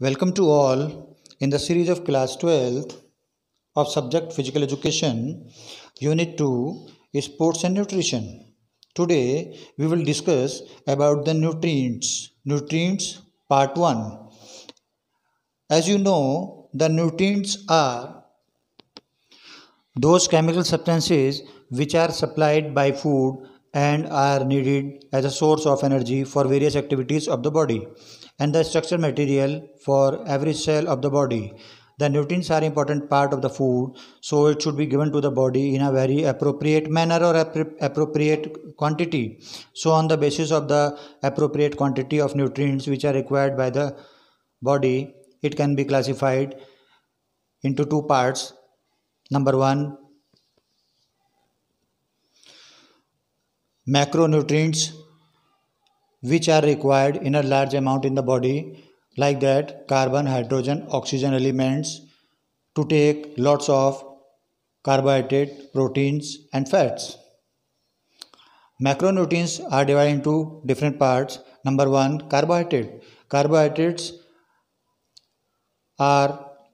Welcome to all. In the series of class 12th of subject physical education, unit 2 is sports and nutrition. Today we will discuss about the nutrients. Nutrients part 1. As you know, the nutrients are those chemical substances which are supplied by food and are needed as a source of energy for various activities of the body and the structural material for every cell of the body. The nutrients are important part of the food, so it should be given to the body in a very appropriate manner or appropriate quantity. So, on the basis of the appropriate quantity of nutrients which are required by the body, it can be classified into two parts. Number one, macronutrients which are required in a large amount in the body like that carbon hydrogen oxygen elements to take lots of carbohydrate proteins and fats macronutrients are divided into different parts number 1 carbohydrate carbohydrates are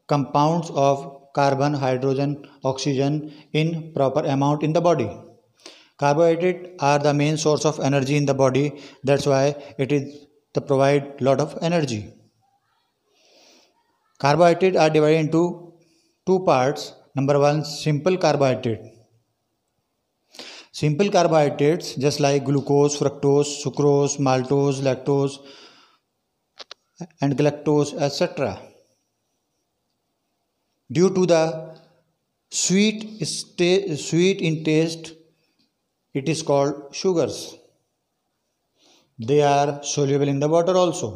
compounds of carbon hydrogen oxygen in proper amount in the body carbohydrates are the main source of energy in the body that's why it is to provide lot of energy carbohydrates are divided into two parts number one simple carbohydrate simple carbohydrates just like glucose fructose sucrose maltose lactose and galactose etc due to the sweet sweet in taste it is called sugars they are soluble in the water also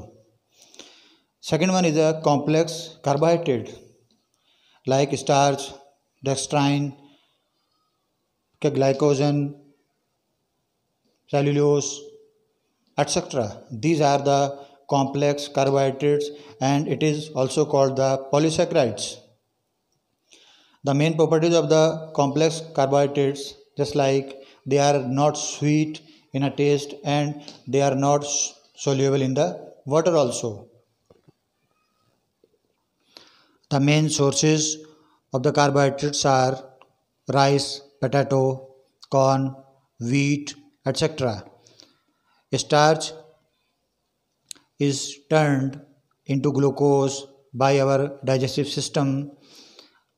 second one is a complex carbohydrate like starch dextrine glycogen cellulose etc these are the complex carbohydrates and it is also called the polysaccharides the main properties of the complex carbohydrates just like they are not sweet in a taste and they are not soluble in the water also. The main sources of the carbohydrates are rice, potato, corn, wheat, etc. Starch is turned into glucose by our digestive system.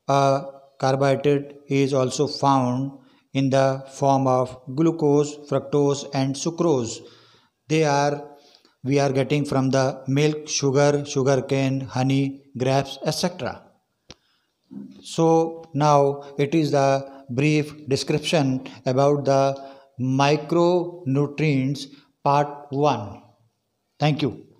A carbohydrate is also found in the form of glucose, fructose and sucrose. They are we are getting from the milk, sugar, sugar cane, honey, grapes, etc. So now it is the brief description about the micronutrients part 1. Thank you.